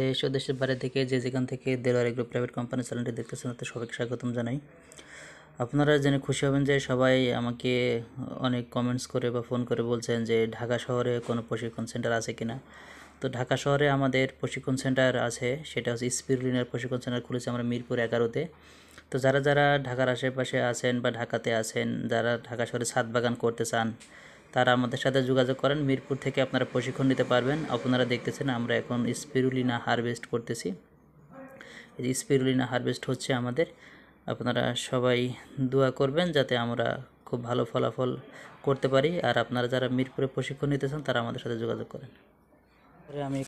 দেশ ও দেশের বাইরে থেকে যে যেখান থেকে দেলোয়ার গ্রুপ প্রাইভেট কোম্পানি চ্যানেলটি দেখতেছেন তাদের সবাইকে স্বাগতম জানাই আপনারা জেনে খুশি হবেন যে সবাই আমাকে অনেক কমেন্টস করে বা ফোন করে বলছেন যে ঢাকা শহরে কোনো প্রশিক্ষণ সেন্টার আছে কি না তো ঢাকা শহরে আমাদের প্রশিক্ষণ সেন্টার আছে সেটা হচ্ছে স্পিরুলিনার প্রশিক্ষণ সেন্টার খুলেছে আমরা মিরপুর এগারোতে তো যারা যারা ঢাকার আশেপাশে আছেন বা ঢাকাতে আছেন যারা ঢাকা শহরে ছাদ বাগান করতে চান তারা আমাদের সাথে যোগাযোগ করেন মিরপুর থেকে আপনারা প্রশিক্ষণ নিতে পারবেন আপনারা দেখতেছেন আমরা এখন স্পিরুলিনা হারভেস্ট করতেছি এই স্পিরুলিনা হারভেস্ট হচ্ছে আমাদের আপনারা সবাই দোয়া করবেন যাতে আমরা খুব ভালো ফলাফল করতে পারি আর আপনারা যারা মিরপুরে প্রশিক্ষণ নিতে চান তারা আমাদের সাথে যোগাযোগ করেন আমি